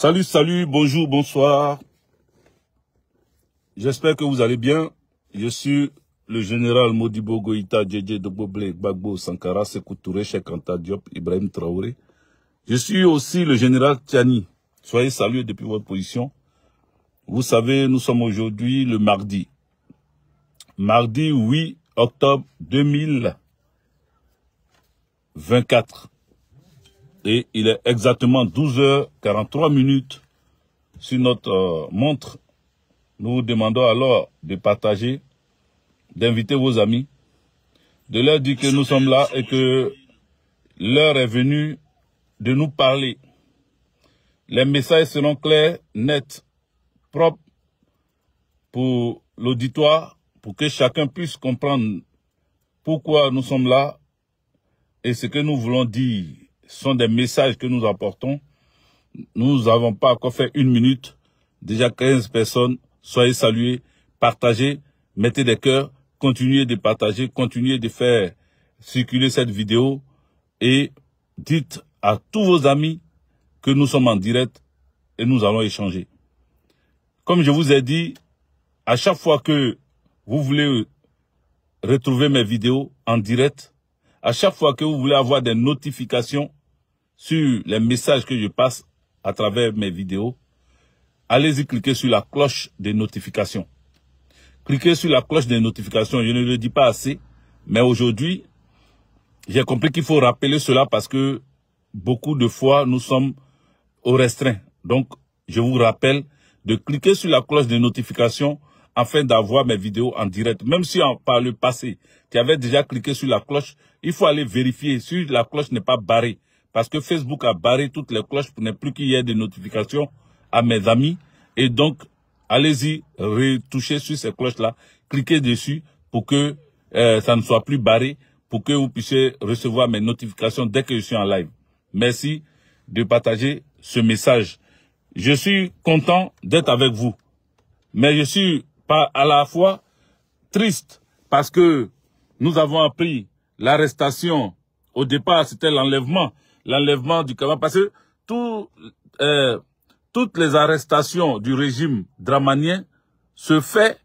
Salut, salut, bonjour, bonsoir. J'espère que vous allez bien. Je suis le général Modibo Goïta, Djedje Doboble, Gbagbo, Sankara, Sekou Cheikh Anta Diop, Ibrahim Traoré. Je suis aussi le général Tiani. Soyez salués depuis votre position. Vous savez, nous sommes aujourd'hui le mardi. Mardi 8 octobre 2024 et il est exactement 12h43 minutes sur notre euh, montre. Nous vous demandons alors de partager, d'inviter vos amis, de leur dire que nous sommes là et que l'heure est venue de nous parler. Les messages seront clairs, nets, propres pour l'auditoire, pour que chacun puisse comprendre pourquoi nous sommes là et ce que nous voulons dire sont des messages que nous apportons. Nous n'avons pas encore fait une minute. Déjà 15 personnes. Soyez salués, partagez, mettez des cœurs, continuez de partager, continuez de faire circuler cette vidéo et dites à tous vos amis que nous sommes en direct et nous allons échanger. Comme je vous ai dit, à chaque fois que vous voulez retrouver mes vidéos en direct, à chaque fois que vous voulez avoir des notifications, sur les messages que je passe à travers mes vidéos, allez-y cliquer sur la cloche des notifications. Cliquez sur la cloche des notifications, je ne le dis pas assez, mais aujourd'hui, j'ai compris qu'il faut rappeler cela parce que beaucoup de fois, nous sommes au restreint. Donc, je vous rappelle de cliquer sur la cloche des notifications afin d'avoir mes vidéos en direct. Même si en, par le passé, tu avais déjà cliqué sur la cloche, il faut aller vérifier si la cloche n'est pas barrée parce que Facebook a barré toutes les cloches pour ne plus qu'il y ait de notifications à mes amis. Et donc, allez-y, retouchez sur ces cloches-là, cliquez dessus pour que euh, ça ne soit plus barré, pour que vous puissiez recevoir mes notifications dès que je suis en live. Merci de partager ce message. Je suis content d'être avec vous, mais je suis à la fois triste parce que nous avons appris l'arrestation. Au départ, c'était l'enlèvement l'enlèvement du Kamal, parce que euh, toutes les arrestations du régime dramanien se fait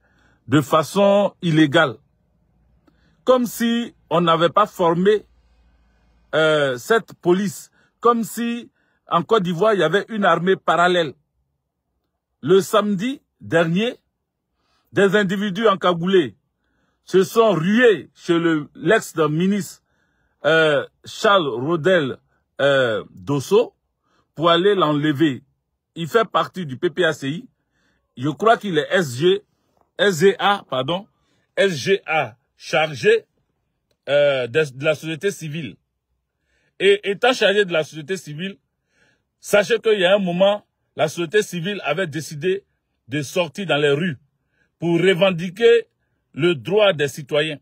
de façon illégale. Comme si on n'avait pas formé euh, cette police, comme si en Côte d'Ivoire, il y avait une armée parallèle. Le samedi dernier, des individus en encagoulés se sont rués chez l'ex-ministre euh, Charles Rodel euh, Dosso pour aller l'enlever. Il fait partie du PPACI. Je crois qu'il est SG, SGA, pardon, SGA chargé euh, de, la société civile. Et étant chargé de la société civile, sachez qu'il y a un moment, la société civile avait décidé de sortir dans les rues pour revendiquer le droit des citoyens,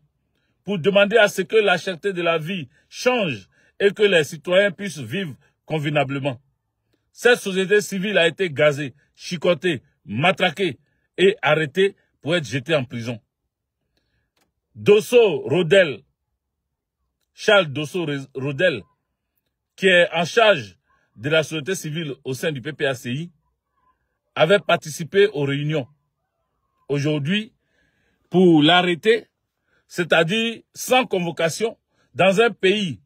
pour demander à ce que la charte de la vie change et que les citoyens puissent vivre convenablement. Cette société civile a été gazée, chicotée, matraquée et arrêtée pour être jetée en prison. Dosso Rodel, Charles Dosso Rodel, qui est en charge de la société civile au sein du PPACI, avait participé aux réunions. Aujourd'hui, pour l'arrêter, c'est-à-dire sans convocation, dans un pays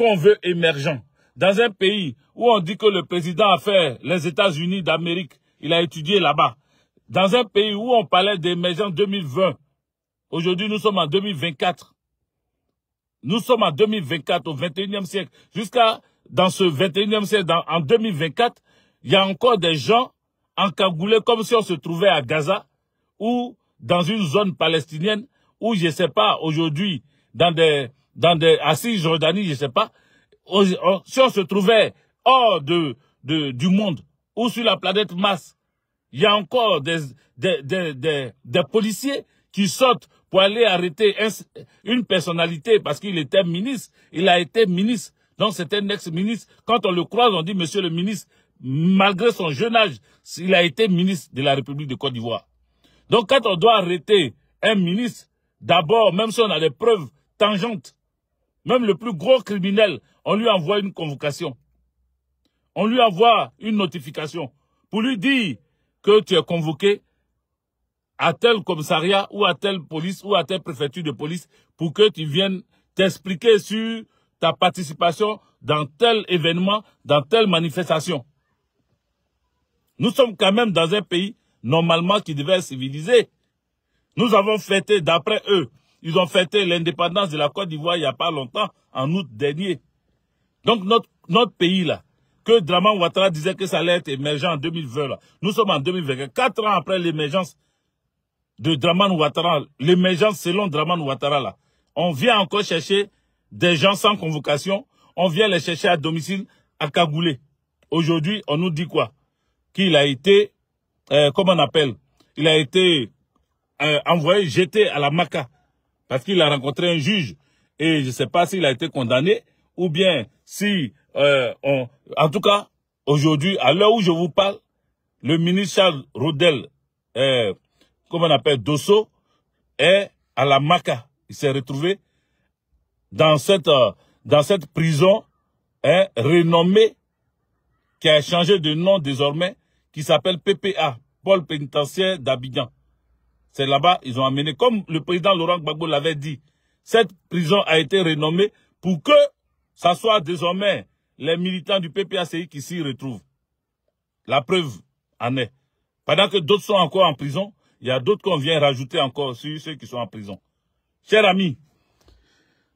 qu'on veut émergent, dans un pays où on dit que le président a fait les États-Unis d'Amérique, il a étudié là-bas, dans un pays où on parlait d'émergence 2020, aujourd'hui nous sommes en 2024. Nous sommes en 2024, au 21e siècle. Jusqu'à dans ce 21e siècle, en 2024, il y a encore des gens encagoulés comme si on se trouvait à Gaza ou dans une zone palestinienne où, je ne sais pas, aujourd'hui, dans des dans des, assises Jordanie, je ne sais pas, si on se trouvait hors du monde ou sur la planète Mars, il y a encore des, policiers qui sortent pour aller arrêter une personnalité parce qu'il était ministre, il a été ministre, donc c'était un ex-ministre. Quand on le croise, on dit, monsieur le ministre, malgré son jeune âge, il a été ministre de la République de Côte d'Ivoire. Donc quand on doit arrêter un ministre, d'abord, même si on a des preuves tangentes, même le plus gros criminel, on lui envoie une convocation. On lui envoie une notification pour lui dire que tu es convoqué à tel commissariat ou à telle police ou à telle préfecture de police pour que tu viennes t'expliquer sur ta participation dans tel événement, dans telle manifestation. Nous sommes quand même dans un pays normalement qui devait être civilisé. Nous avons fêté d'après eux ils ont fêté l'indépendance de la Côte d'Ivoire il n'y a pas longtemps, en août dernier. Donc notre, notre pays là, que Draman Ouattara disait que ça allait être émergent en 2020 nous sommes en 2020, quatre ans après l'émergence de Draman Ouattara, l'émergence selon Draman Ouattara on vient encore chercher des gens sans convocation, on vient les chercher à domicile, à Kagoulé. Aujourd'hui, on nous dit quoi Qu'il a été, euh, comment on appelle Il a été euh, envoyé, jeté à la maca parce qu'il a rencontré un juge et je ne sais pas s'il a été condamné ou bien si, euh, en tout cas, aujourd'hui, à l'heure où je vous parle, le ministre Charles Rodel, euh, comme on appelle Dosso, est à la Maca. Il s'est retrouvé dans cette, euh, dans cette prison un hein, renommée qui a changé de nom désormais, qui s'appelle PPA, Paul pénitentiaire d'Abidjan. C'est là-bas, ils ont amené, comme le président Laurent Gbagbo l'avait dit, cette prison a été renommée pour que ce soit désormais les militants du PPACI qui s'y retrouvent. La preuve en est. Pendant que d'autres sont encore en prison, il y a d'autres qu'on vient rajouter encore sur ceux qui sont en prison. Chers amis,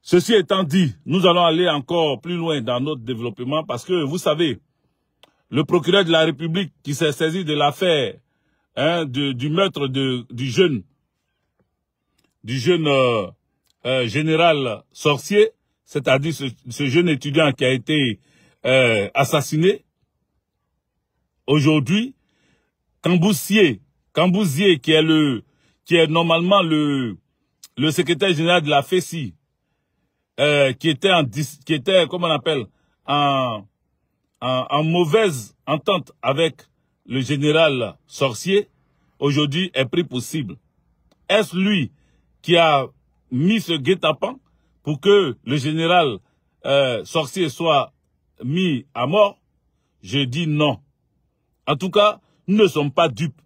ceci étant dit, nous allons aller encore plus loin dans notre développement parce que, vous savez, le procureur de la République qui s'est saisi de l'affaire Hein, du meurtre de, du jeune, du jeune euh, euh, général sorcier, c'est-à-dire ce, jeune étudiant qui a été euh, assassiné. Aujourd'hui, Cambousier qui est le, qui est normalement le, le secrétaire général de la Fesi qui était en, qui était, comment on appelle, en mauvaise entente avec le général sorcier, aujourd'hui est pris possible. Est-ce lui qui a mis ce guet-apens pour que le général euh, sorcier soit mis à mort Je dis non. En tout cas, nous ne sommes pas dupes.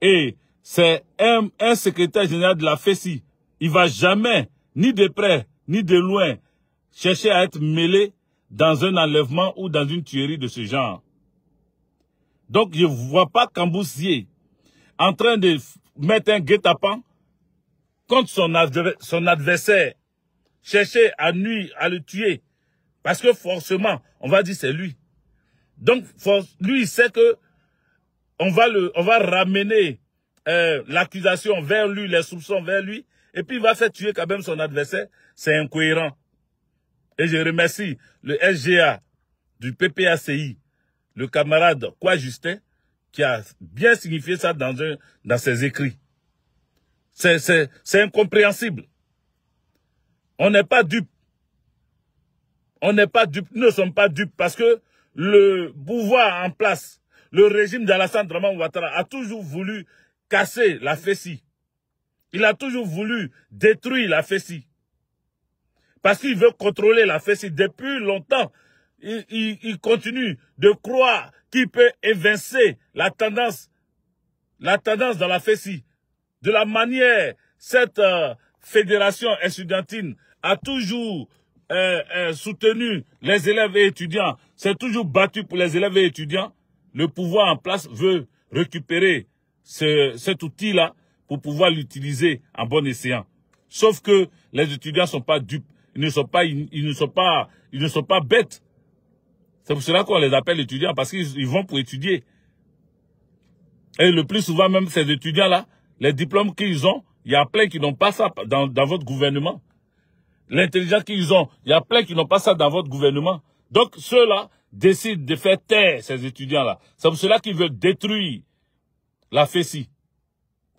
Et c'est un, un, secrétaire général de la FESI. Il va jamais, ni de près, ni de loin, chercher à être mêlé dans un enlèvement ou dans une tuerie de ce genre. Donc, je ne vois pas Camboussier en train de mettre un guet-apens contre son, adversaire, chercher à nuire, à le tuer. Parce que forcément, on va dire c'est lui. Donc, lui, il sait que on va, ramener euh, l'accusation vers lui, les soupçons vers lui, et puis il va faire tuer quand même son adversaire. C'est incohérent. Et je remercie le SGA du PPACI le camarade Quoi Justin, qui a bien signifié ça dans, un, dans ses écrits. C'est incompréhensible. On n'est pas dupe. On n'est pas dupes, nous ne sommes pas dupes parce que le pouvoir en place, le régime d'Alassane Draman Ouattara a toujours voulu casser la fessie. Il a toujours voulu détruire la fessie. Parce qu'il veut contrôler la fessie depuis longtemps il, il, continue de croire qu'il peut évincer la tendance, la tendance dans la fessie. De la manière, cette euh, fédération estudiantine a toujours euh, euh, soutenu les élèves et étudiants, s'est toujours battu pour les élèves et étudiants, le pouvoir en place veut récupérer cet outil-là pour pouvoir l'utiliser en bon escient. Sauf que les étudiants sont pas dupes, ne sont pas, ils ne sont pas, ils ne sont pas bêtes. C'est pour cela qu'on les appelle étudiants, parce qu'ils vont pour étudier. Et le plus souvent, même ces étudiants-là, les diplômes qu'ils ont, il y a plein qui n'ont pas ça dans, votre gouvernement. L'intelligence qu'ils ont, il y a plein qui n'ont pas ça dans votre gouvernement. Donc ceux-là décident de faire taire ces étudiants-là. C'est pour cela qu'ils veulent détruire la fessie.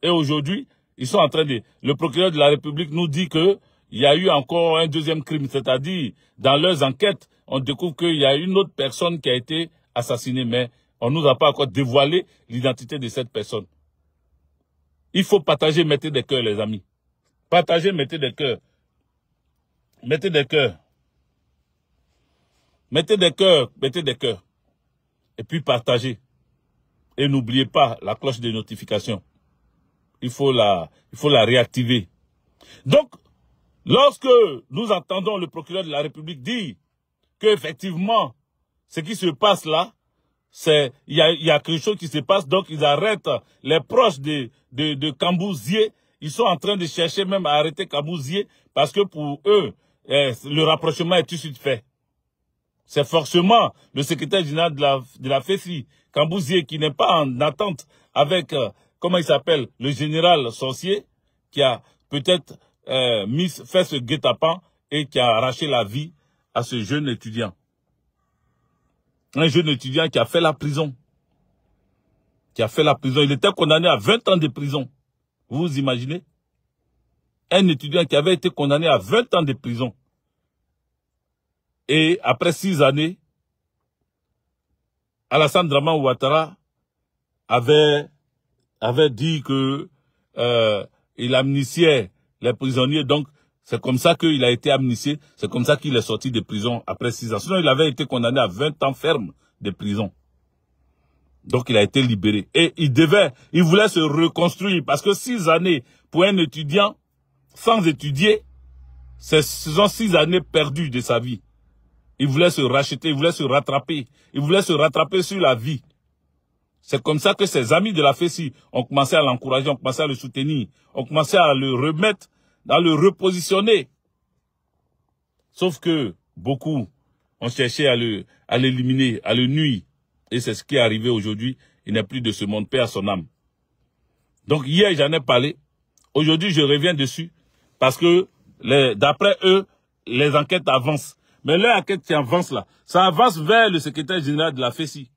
Et aujourd'hui, ils sont en train de... Le procureur de la République nous dit que il y a eu encore un deuxième crime, c'est-à-dire, dans leurs enquêtes, on découvre qu'il y a une autre personne qui a été assassinée, mais on ne nous a pas encore dévoilé l'identité de cette personne. Il faut partager, mettez des cœurs, les amis. Partagez, mettez des cœurs. Mettez des cœurs. Mettez des cœurs, mettez des cœurs. Et puis partagez. Et n'oubliez pas la cloche de notification. Il faut la, il faut la réactiver. Donc, Lorsque nous entendons le procureur de la République dire qu'effectivement, ce qui se passe là, c'est il y a, quelque chose qui se passe, donc ils arrêtent les proches de, de, Ils sont en train de chercher même à arrêter Cambouzier parce que pour eux, eh, le rapprochement est tout de suite fait. C'est forcément le secrétaire général de la, de la qui n'est pas en attente avec, euh, comment il s'appelle, le général sorcier, qui a peut-être euh, fait ce guet-apens et qui a arraché la vie à ce jeune étudiant. Un jeune étudiant qui a fait la prison. Qui a fait la prison. Il était condamné à 20 ans de prison. Vous, vous imaginez Un étudiant qui avait été condamné à 20 ans de prison. Et après six années, Alassane Draman Ouattara avait, avait dit que euh, il amnistiait les prisonniers. Donc, c'est comme ça qu'il a été amnistié. C'est comme ça qu'il est sorti de prison après six ans. Sinon, il avait été condamné à 20 ans ferme de prison. Donc, il a été libéré. Et il devait, il voulait se reconstruire. Parce que six années pour un étudiant, sans étudier, ce sont six années perdues de sa vie. Il voulait se racheter, il voulait se rattraper. Il voulait se rattraper sur la vie. C'est comme ça que ses amis de la Fesi ont commencé à l'encourager, ont commencé à le soutenir, ont commencé à le remettre, à le repositionner. Sauf que beaucoup ont cherché à le, à l'éliminer, à le nuire. Et c'est ce qui est arrivé aujourd'hui. Il n'est plus de ce monde, paix à son âme. Donc hier, j'en ai parlé. Aujourd'hui, je reviens dessus parce que d'après eux, les enquêtes avancent. Mais les enquête qui avance là, ça avance vers le secrétaire général de la Fesi.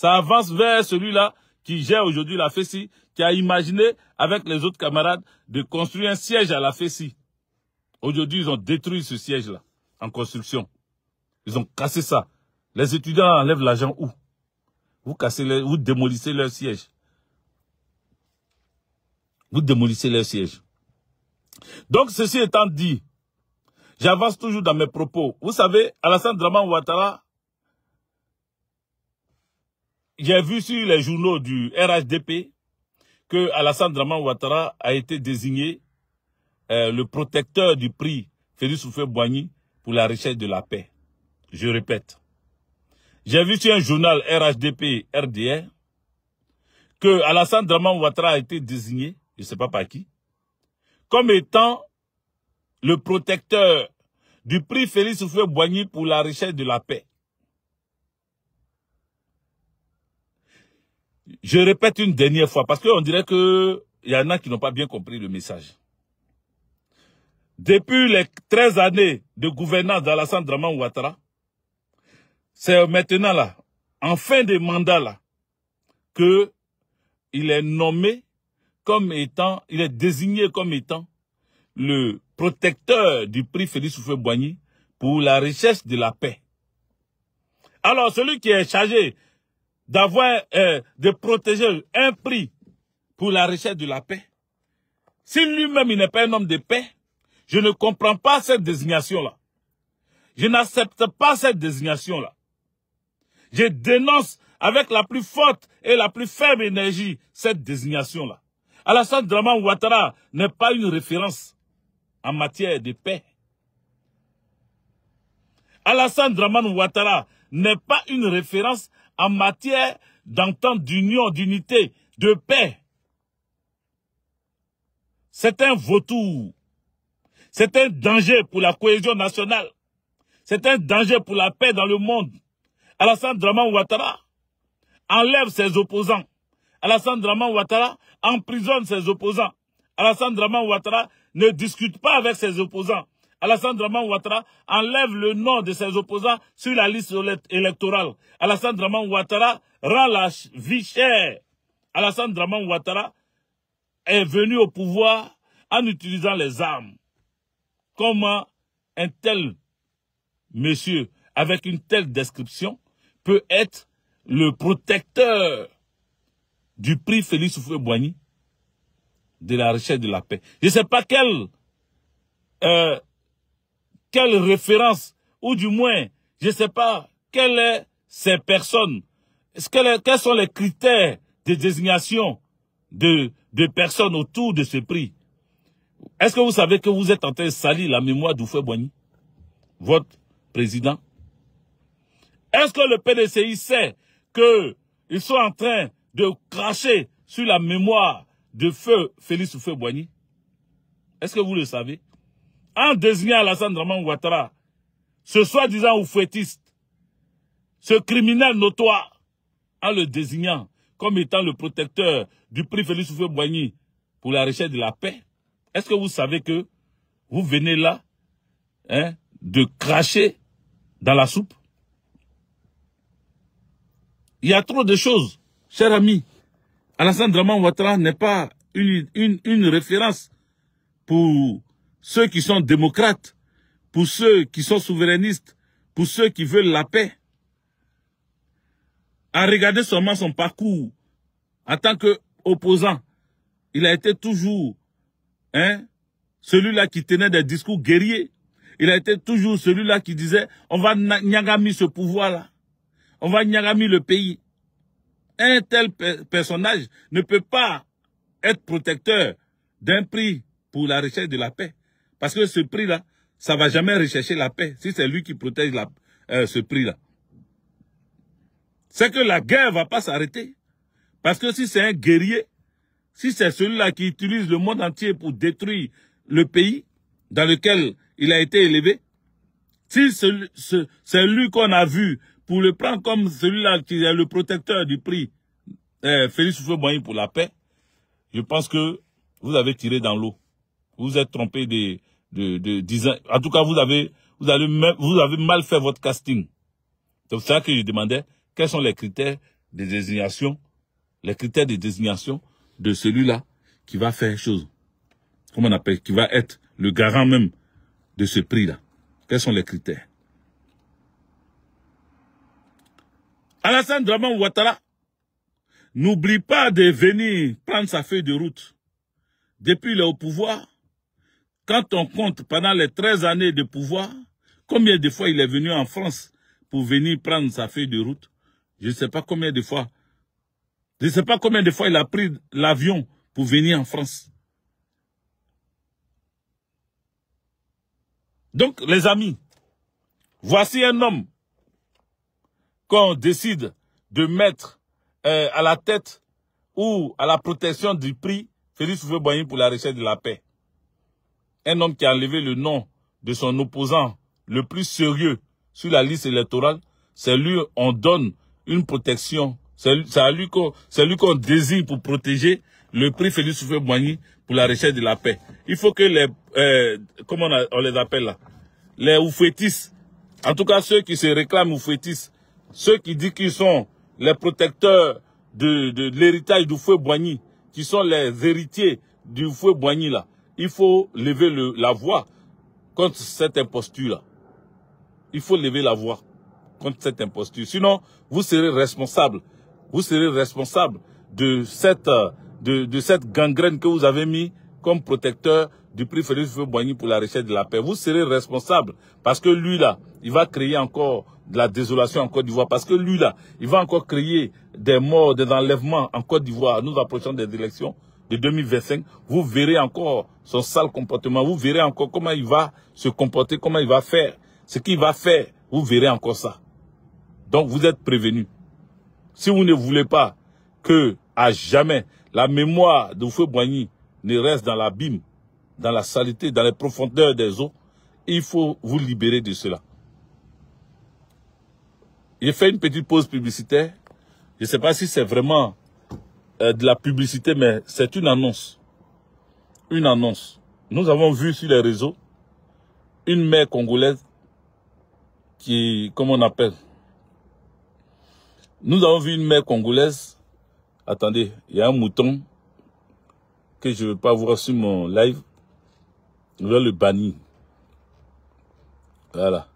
Ça avance vers celui-là qui gère aujourd'hui la FECI, qui a imaginé avec les autres camarades de construire un siège à la FECI. Aujourd'hui, ils ont détruit ce siège-là en construction. Ils ont cassé ça. Les étudiants enlèvent l'argent où Vous cassez, vous démolissez leur siège. Vous démolissez leur siège. Donc, ceci étant dit, j'avance toujours dans mes propos. Vous savez, Alassane Draman Ouattara j'ai vu sur les journaux du RHDP que Alassane Draman Ouattara a été désigné euh, le protecteur du prix Félix Houphouët-Boigny pour la recherche de la paix. Je répète. J'ai vu sur un journal RHDP RDR que Alassane Draman Ouattara a été désigné, je ne sais pas par qui, comme étant le protecteur du prix Félix Houphouët-Boigny pour la recherche de la paix. Je répète une dernière fois, parce qu'on dirait qu'il y en a qui n'ont pas bien compris le message. Depuis les 13 années de gouvernance d'Alassane Draman Ouattara, c'est maintenant là, en fin de mandat là, que il est nommé comme étant, il est désigné comme étant le protecteur du prix Félix Soufé-Boigny pour la richesse de la paix. Alors, celui qui est chargé d'avoir, euh, de protéger un prix pour la recherche de la paix, si lui-même il n'est pas un homme de paix, je ne comprends pas cette désignation-là. Je n'accepte pas cette désignation-là. Je dénonce avec la plus forte et la plus faible énergie cette désignation-là. Alassane Draman Ouattara n'est pas une référence en matière de paix. Alassane Draman Ouattara n'est pas une référence en matière d'entente, d'union, d'unité, de paix. C'est un vautour. C'est un danger pour la cohésion nationale. C'est un danger pour la paix dans le monde. Alassane Draman Ouattara enlève ses opposants. Alassane Draman Ouattara emprisonne ses opposants. Alassane Draman Ouattara ne discute pas avec ses opposants. Alassane Draman Ouattara enlève le nom de ses opposants sur la liste électorale. Alassane Draman Ouattara rend la vie chère. Alassane Draman Ouattara est venu au pouvoir en utilisant les armes. Comment un tel monsieur, avec une telle description, peut être le protecteur du prix Félix Houphouët-Boigny de la recherche de la paix. Je ne sais pas quel euh, quelle référence, ou du moins, je ne sais pas, quelles est ces personnes, quels, sont les critères de désignation de, de personnes autour de ce prix. Est-ce que vous savez que vous êtes en train de salir la mémoire feu Boigny, votre président Est-ce que le PDCI sait qu'ils sont en train de cracher sur la mémoire de feu Félix Oufé Boigny Est-ce que vous le savez en désignant Alassane Draman Ouattara, ce soi-disant oufouettiste, ce criminel notoire, en le désignant comme étant le protecteur du prix Félix boigny pour la recherche de la paix, est-ce que vous savez que vous venez là hein, de cracher dans la soupe Il y a trop de choses, cher ami. Alassane Draman Ouattara n'est pas une référence pour ceux qui sont démocrates, pour ceux qui sont souverainistes, pour ceux qui veulent la paix, à regarder seulement son parcours en tant qu'opposant. Il a été toujours hein, celui-là qui tenait des discours guerriers. Il a été toujours celui-là qui disait « on va nyagami ce pouvoir-là, on va nyagami le pays ». Un tel personnage ne peut pas être protecteur d'un prix pour la recherche de la paix. Parce que ce prix-là, ça va jamais rechercher la paix si c'est lui qui protège euh, ce prix-là. C'est que la guerre va pas s'arrêter. Parce que si c'est un guerrier, si c'est celui-là qui utilise le monde entier pour détruire le pays dans lequel il a été élevé, si c'est lui qu'on a vu pour le prendre comme celui-là qui est le protecteur du prix euh, Félix soufoué pour la paix, je pense que vous avez tiré dans l'eau. Vous êtes trompé des, de, de En tout cas, vous avez, vous avez, vous avez mal fait votre casting. C'est pour ça que je demandais quels sont les critères de désignation, les critères de désignation de celui-là qui va faire chose. Comment on appelle Qui va être le garant même de ce prix-là. Quels sont les critères Alassane Draman Ouattara, n'oublie pas de venir prendre sa feuille de route. Depuis le au pouvoir, quand on compte pendant les 13 années de pouvoir, combien de fois il est venu en France pour venir prendre sa feuille de route Je ne sais pas combien de fois. Je ne sais pas combien de fois il a pris l'avion pour venir en France. Donc, les amis, voici un homme qu'on décide de mettre euh, à la tête ou à la protection du prix Félix houphouët Boyen, pour la recherche de la paix un homme qui a enlevé le nom de son opposant le plus sérieux sur la liste électorale, c'est lui qu'on donne une protection. C'est lui qu'on désire pour protéger le prix Félix souffert boigny pour la recherche de la paix. Il faut que les, euh, comment on, les appelle là, les oufétistes, en tout cas ceux qui se réclament oufétistes, ceux qui disent qu'ils sont les protecteurs de, l'héritage du fouet Boigny, qui sont les héritiers du fouet Boigny là, il faut lever la voix contre cette imposture-là. Il faut lever la voix contre cette imposture. Sinon, vous serez responsable. Vous serez responsable de cette, de, cette gangrène que vous avez mis comme protecteur du prix Félix Boigny pour la recherche de la paix. Vous serez responsable parce que lui là, il va créer encore de la désolation en Côte d'Ivoire parce que lui là, il va encore créer des morts, des enlèvements en Côte d'Ivoire. Nous approchons des élections de 2025, vous verrez encore son sale comportement, vous verrez encore comment il va se comporter, comment il va faire, ce qu'il va faire, vous verrez encore ça. Donc vous êtes prévenus. Si vous ne voulez pas que, à jamais, la mémoire de Feu ne reste dans l'abîme, dans la saleté, dans les profondeurs des eaux, il faut vous libérer de cela. J'ai fait une petite pause publicitaire. Je ne sais pas si c'est vraiment euh, de la publicité, mais c'est une annonce. Une annonce. Nous avons vu sur les réseaux une mère congolaise qui, comment on appelle Nous avons vu une mère congolaise. Attendez, il y a un mouton que je ne veux pas voir sur mon live. Je vais le bannir. Voilà.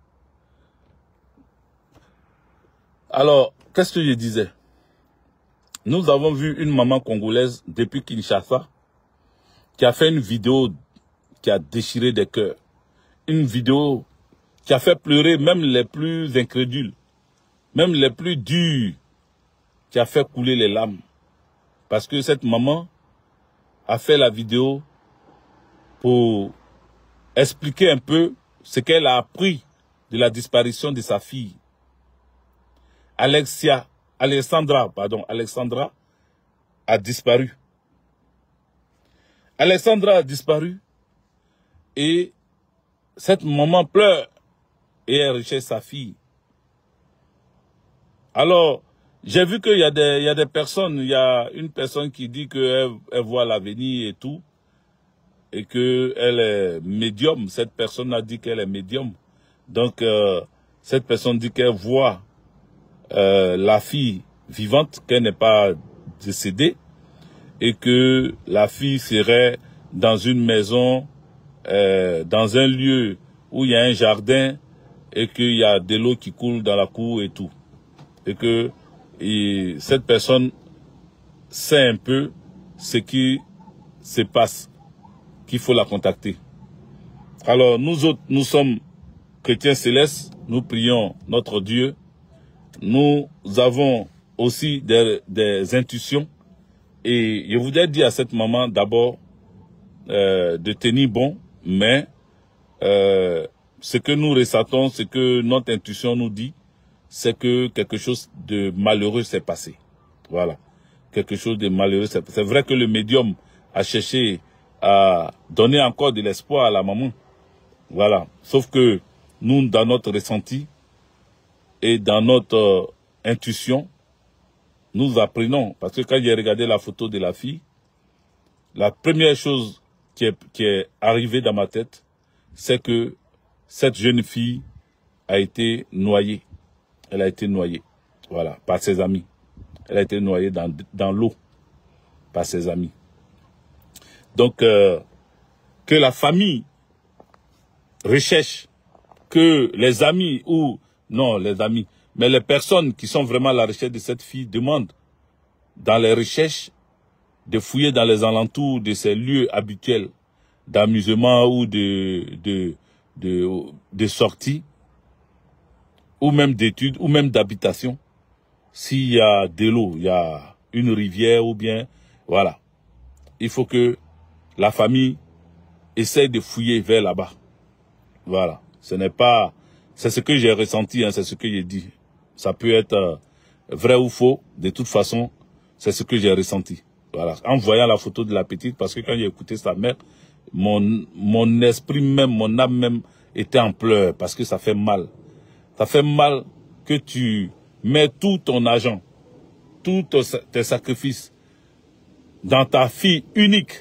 Alors, qu'est-ce que je disais nous avons vu une maman congolaise depuis Kinshasa qui a fait une vidéo qui a déchiré des cœurs. Une vidéo qui a fait pleurer même les plus incrédules, même les plus durs, qui a fait couler les lames. Parce que cette maman a fait la vidéo pour expliquer un peu ce qu'elle a appris de la disparition de sa fille. Alexia Alexandra, pardon, Alexandra a disparu. Alexandra a disparu et cette maman pleure et elle recherche sa fille. Alors, j'ai vu qu'il y, a des, il y a des personnes, il y a une personne qui dit qu'elle elle voit l'avenir et tout, et qu'elle est médium. Cette personne a dit qu'elle est médium. Donc, euh, cette personne dit qu'elle voit euh, la fille vivante, qu'elle n'est pas décédée, et que la fille serait dans une maison, euh, dans un lieu où il y a un jardin et qu'il y a de l'eau qui coule dans la cour et tout. Et que cette personne sait un peu ce qui se passe, qu'il faut la contacter. Alors nous autres, nous sommes chrétiens célestes, nous prions notre Dieu nous avons aussi des, intuitions. Et je voudrais dire à cette maman d'abord euh, de tenir bon, mais euh, ce que nous ressentons, ce que notre intuition nous dit, c'est que quelque chose de malheureux s'est passé. Voilà. Quelque chose de malheureux s'est passé. C'est vrai que le médium a cherché à donner encore de l'espoir à la maman. Voilà. Sauf que nous, dans notre ressenti, et dans notre euh, intuition, nous apprenons, parce que quand j'ai regardé la photo de la fille, la première chose qui est, arrivée dans ma tête, c'est que cette jeune fille a été noyée. Elle a été noyée, voilà, par ses amis. Elle a été noyée dans, l'eau par ses amis. Donc, euh, que la famille recherche, que les amis ou non, les amis. Mais les personnes qui sont vraiment à la recherche de cette fille demandent, dans les recherches, de fouiller dans les alentours de ces lieux habituels d'amusement ou de, de, sortie, ou même d'études, ou même d'habitation. S'il y a de l'eau, il y a une rivière ou bien, voilà. Il faut que la famille essaie de fouiller vers là-bas. Voilà. Ce n'est pas c'est ce que j'ai ressenti, hein, c'est ce que j'ai dit. Ça peut être euh, vrai ou faux, de toute façon, c'est ce que j'ai ressenti. Voilà, en voyant la photo de la petite, parce que quand j'ai écouté sa mère, mon, mon esprit même, mon âme même était en pleurs, parce que ça fait mal. Ça fait mal que tu mets tout ton argent, tous tes sacrifices dans ta fille unique,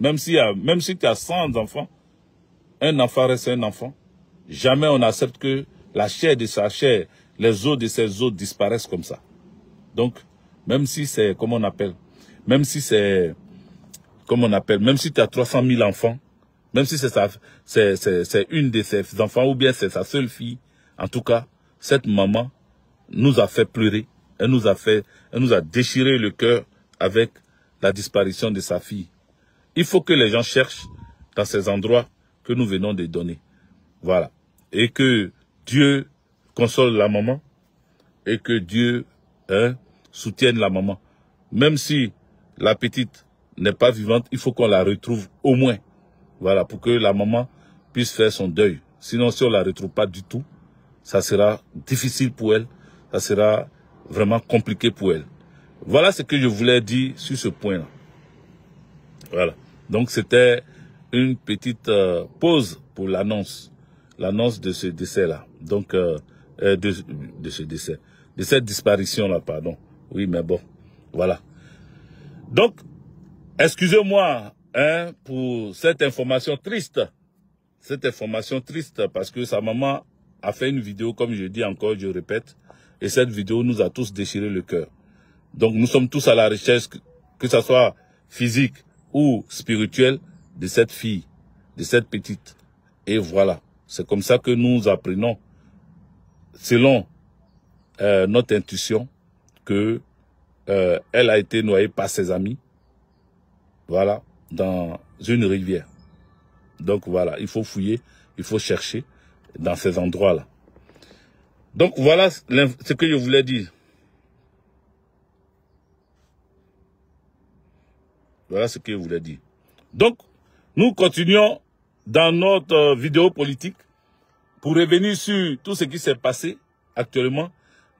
même si, même si tu as 100 enfants, un enfant reste un enfant. Jamais on accepte que la chair de sa chair, les os de ses os disparaissent comme ça. Donc, même si c'est, comme on appelle, même si c'est, comme on appelle, même si tu as 300 000 enfants, même si c'est c'est une de ses enfants ou bien c'est sa seule fille, en tout cas, cette maman nous a fait pleurer, elle nous a fait, elle nous a déchiré le cœur avec la disparition de sa fille. Il faut que les gens cherchent dans ces endroits que nous venons de donner. Voilà et que Dieu console la maman et que Dieu hein, soutienne la maman. Même si la petite n'est pas vivante, il faut qu'on la retrouve au moins. Voilà, pour que la maman puisse faire son deuil. Sinon, si on la retrouve pas du tout, ça sera difficile pour elle, ça sera vraiment compliqué pour elle. Voilà ce que je voulais dire sur ce point-là. Voilà. Donc, c'était une petite euh, pause pour l'annonce l'annonce de ce décès-là. Donc, euh, euh, de, de, ce décès. De cette disparition-là, pardon. Oui, mais bon, voilà. Donc, excusez-moi hein, pour cette information triste. Cette information triste parce que sa maman a fait une vidéo, comme je dis encore, je répète, et cette vidéo nous a tous déchiré le cœur. Donc nous sommes tous à la recherche, que ce soit physique ou spirituelle, de cette fille, de cette petite. Et voilà. C'est comme ça que nous apprenons, selon euh, notre intuition, que euh, elle a été noyée par ses amis, voilà, dans une rivière. Donc voilà, il faut fouiller, il faut chercher dans ces endroits-là. Donc voilà ce que je voulais dire. Voilà ce que je voulais dire. Donc, nous continuons dans notre euh, vidéo politique, pour revenir sur tout ce qui s'est passé actuellement,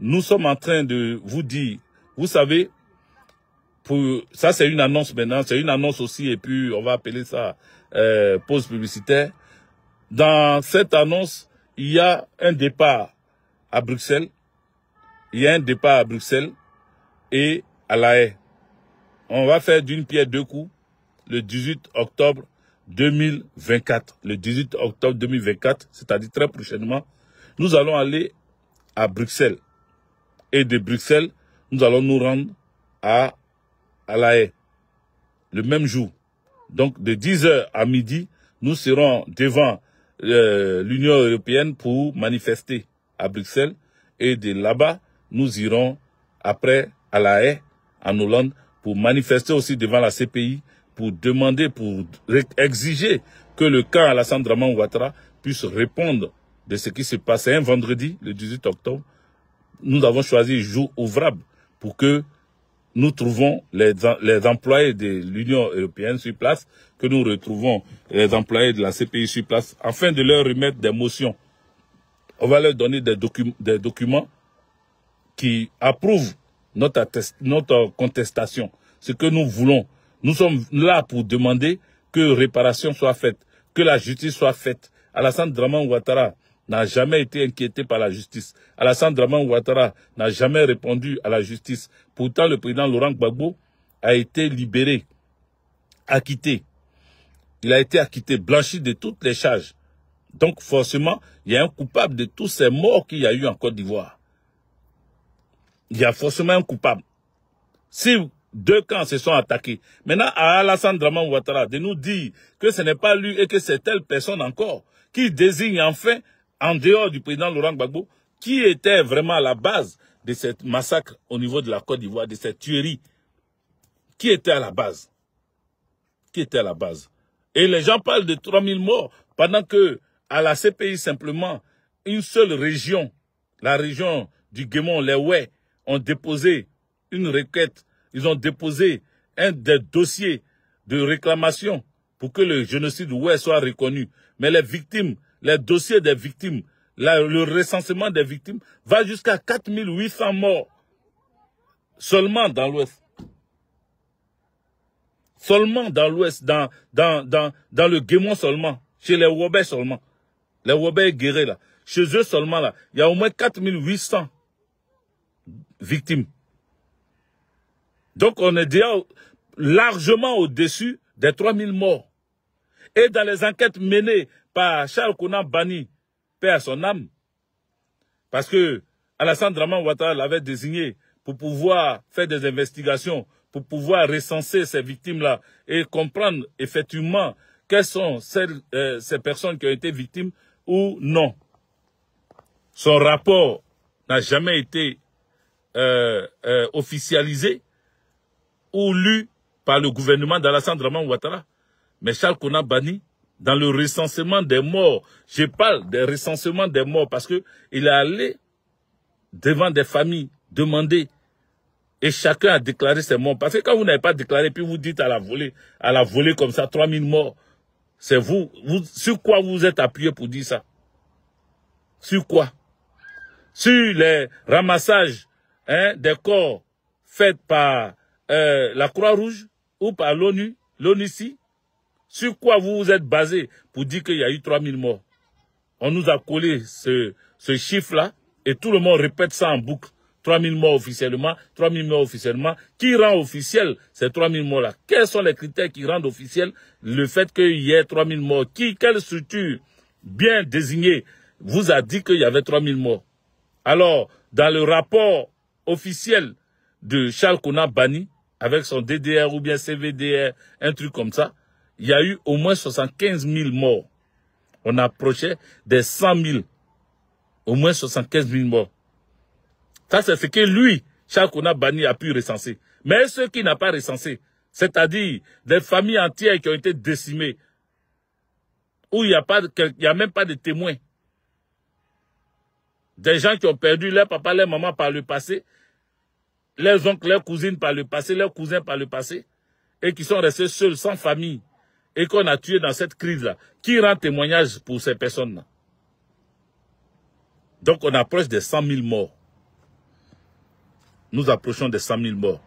nous sommes en train de vous dire, vous savez, pour, ça c'est une annonce maintenant, c'est une annonce aussi, et puis on va appeler ça euh, pause publicitaire. Dans cette annonce, il y a un départ à Bruxelles, il y a un départ à Bruxelles et à La Haye. On va faire d'une pierre deux coups le 18 octobre 2024, le 18 octobre 2024, c'est-à-dire très prochainement, nous allons aller à Bruxelles. Et de Bruxelles, nous allons nous rendre à, à La Haye, le même jour. Donc de 10h à midi, nous serons devant euh, l'Union européenne pour manifester à Bruxelles. Et de là-bas, nous irons après à La Haye, en Hollande, pour manifester aussi devant la CPI pour demander, pour exiger que le cas Alassane Draman Ouattara puisse répondre de ce qui s'est passé un vendredi, le 18 octobre. Nous avons choisi jour ouvrable pour que nous trouvons les, les employés de l'Union européenne sur place, que nous retrouvons les employés de la CPI sur place, afin de leur remettre des motions. On va leur donner des, des documents qui approuvent notre, notre contestation, ce que nous voulons nous sommes là pour demander que réparation soit faite, que la justice soit faite. Alassane Draman Ouattara n'a jamais été inquiété par la justice. Alassane Draman Ouattara n'a jamais répondu à la justice. Pourtant, le président Laurent Gbagbo a été libéré, acquitté. Il a été acquitté, blanchi de toutes les charges. Donc forcément, il y a un coupable de tous ces morts qu'il y a eu en Côte d'Ivoire. Il y a forcément un coupable. Si deux camps se sont attaqués. Maintenant, à Alassane Draman Ouattara de nous dire que ce n'est pas lui et que c'est telle personne encore qui désigne enfin, en dehors du président Laurent Gbagbo, qui était vraiment à la base de ce massacre au niveau de la Côte d'Ivoire, de cette tuerie. Qui était à la base Qui était à la base Et les gens parlent de 3000 morts pendant que, à la CPI simplement, une seule région, la région du Guémon, les Ouais, ont déposé une requête ils ont déposé un des dossiers de réclamation pour que le génocide ouest soit reconnu. Mais les victimes, les dossiers des victimes, le recensement des victimes va jusqu'à 4800 morts seulement dans l'ouest. Seulement dans l'ouest, dans, dans, dans, le Guémon seulement, chez les Wobais seulement. Les Wobais guérés là, chez eux seulement là, il y a au moins 4800 victimes. Donc on est déjà largement au-dessus des 3000 morts. Et dans les enquêtes menées par Charles kunan Bani, père son âme, parce que Alassane Draman Ouattara l'avait désigné pour pouvoir faire des investigations, pour pouvoir recenser ces victimes-là et comprendre effectivement quelles sont euh, ces personnes qui ont été victimes ou non. Son rapport n'a jamais été euh, euh, officialisé ou lu par le gouvernement d'Alassane Draman Ouattara. Mais Charles Kona banni dans le recensement des morts. Je parle des recensements des morts parce qu'il est allé devant des familles demander et chacun a déclaré ses morts. Parce que quand vous n'avez pas déclaré, puis vous dites à la volée, à la volée comme ça, 3000 morts, c'est vous, sur quoi vous êtes appuyé pour dire ça Sur quoi Sur les ramassages hein, des corps faits par euh, la Croix-Rouge ou par l'ONU, l'ONUCI Sur quoi vous vous êtes basé pour dire qu'il y a eu 3000 morts On nous a collé ce, ce chiffre-là et tout le monde répète ça en boucle. 3000 morts officiellement, 3000 morts officiellement. Qui rend officiel ces 3000 morts-là Quels sont les critères qui rendent officiel le fait qu'il y ait 3000 morts Qui, quelle structure bien désignée vous a dit qu'il y avait 3000 morts Alors, dans le rapport officiel de Charles Kona Bani, avec son DDR ou bien CVDR, un truc comme ça, il y a eu au moins 75 000 morts. On approchait des 100 000. Au moins 75 000 morts. Ça, c'est ce que lui, Chakona Bani, a pu recenser. Mais ceux qui n'a pas recensé, c'est-à-dire des familles entières qui ont été décimées, où il n'y a, pas, a même pas de témoins, des gens qui ont perdu leur papa, leur maman par le passé, leurs oncles, leurs cousines par le passé, leurs cousins par le passé, et qui sont restés seuls, sans famille, et qu'on a tué dans cette crise-là, qui rend témoignage pour ces personnes-là Donc on approche des 100 000 morts. Nous approchons des 100 000 morts.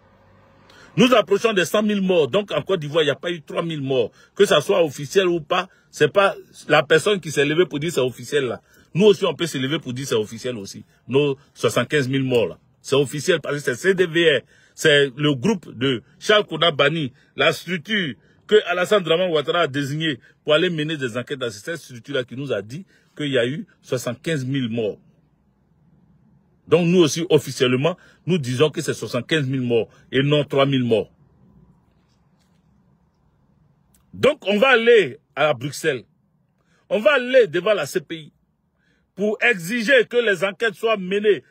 Nous approchons des 100 000 morts. Donc, en Côte d'Ivoire, il n'y a pas eu 3 000 morts. Que ce soit officiel ou pas, c'est pas la personne qui s'est levée pour dire c'est officiel là. Nous aussi, on peut se lever pour dire c'est officiel aussi. Nos 75 000 morts là. C'est officiel parce que c'est CDVR, c'est le groupe de Charles Bani, la structure que Alassane Draman Ouattara a désignée pour aller mener des enquêtes dans cette structure-là qui nous a dit qu'il y a eu 75 000 morts. Donc nous aussi, officiellement, nous disons que c'est 75 000 morts et non 3 000 morts. Donc on va aller à Bruxelles. On va aller devant la CPI pour exiger que les enquêtes soient menées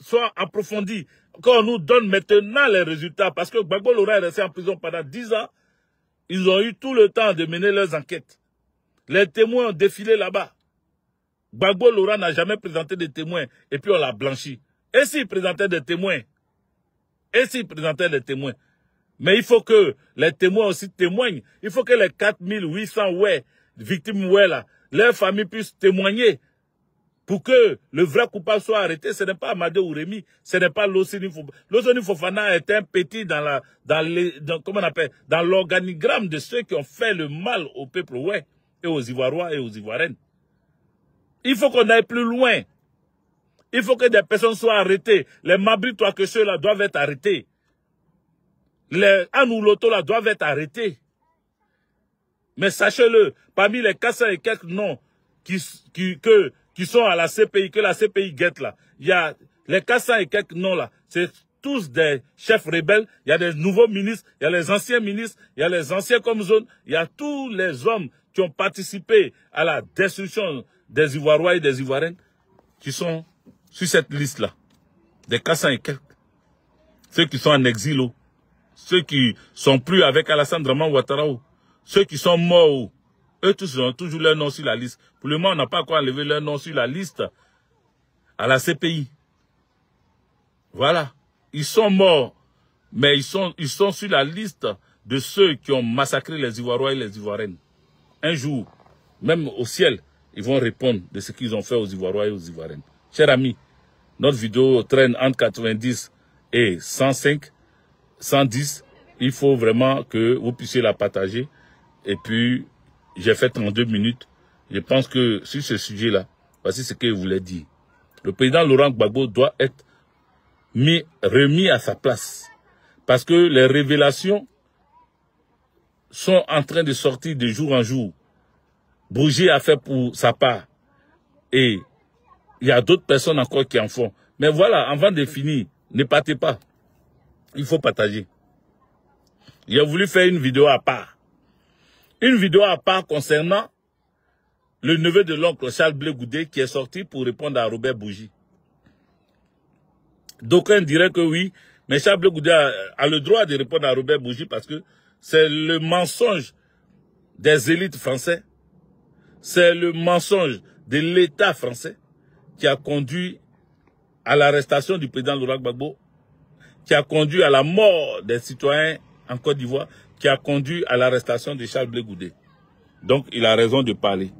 soit approfondie, on nous donne maintenant les résultats, parce que Bagbo Laura est resté en prison pendant 10 ans, ils ont eu tout le temps de mener leurs enquêtes. Les témoins ont défilé là-bas. Bagbo Laura n'a jamais présenté de témoins, et puis on l'a blanchi. Et s'il présentait des témoins Et s'il présentait des témoins Mais il faut que les témoins aussi témoignent. Il faut que les 4800 ouais, victimes ouais leurs familles puissent témoigner pour que le vrai coupable soit arrêté, ce n'est pas Amadou Rémi, ce n'est pas Losini Fofana. Fofana est un petit dans la, dans les, comment on appelle, dans l'organigramme de ceux qui ont fait le mal au peuple ouais, et aux Ivoirois et aux Ivoiriennes. Il faut qu'on aille plus loin. Il faut que des personnes soient arrêtées. Les Mabri, que ceux-là doivent être arrêtés. Les Anu-Loto, là doivent être arrêtés. Mais sachez-le, parmi les 400 et quelques noms qui, qui, que qui sont à la CPI, que la CPI guette là. Il y a les 400 et quelques noms là. C'est tous des chefs rebelles. Il y a des nouveaux ministres, il y a les anciens ministres, il y a les anciens comme zone. Il y a tous les hommes qui ont participé à la destruction des Ivoirois et des Ivoiriennes qui sont sur cette liste là. Des 400 et quelques. Ceux qui sont en exil, oh. ceux qui sont plus avec Alassane Draman Ouattara, oh. ceux qui sont morts oh. Eux tous ont toujours leur nom sur la liste. Pour le moment, on n'a pas quoi enlever leur nom sur la liste à la CPI. Voilà. Ils sont morts, mais ils sont, ils sont sur la liste de ceux qui ont massacré les Ivoirois et les Ivoiriennes. Un jour, même au ciel, ils vont répondre de ce qu'ils ont fait aux Ivoirois et aux Ivoiriennes. Chers amis, notre vidéo traîne entre 90 et 105, 110. Il faut vraiment que vous puissiez la partager. Et puis, j'ai fait 32 minutes. Je pense que sur ce sujet-là, voici ce que je voulais dire. Le président Laurent Gbagbo doit être remis à sa place. Parce que les révélations sont en train de sortir de jour en jour. bouger a fait pour sa part. Et il y a d'autres personnes encore qui en font. Mais voilà, avant de finir, ne partez pas. Il faut partager. Il a voulu faire une vidéo à part une vidéo à part concernant le neveu de l'oncle Charles Blé qui est sorti pour répondre à Robert Bougie. D'aucuns diraient que oui, mais Charles Blé a, le droit de répondre à Robert Bougie parce que c'est le mensonge des élites françaises, c'est le mensonge de l'État français qui a conduit à l'arrestation du président Laurent Gbagbo, qui a conduit à la mort des citoyens en Côte d'Ivoire, qui a conduit à l'arrestation de Charles Blé Donc, il a raison de parler.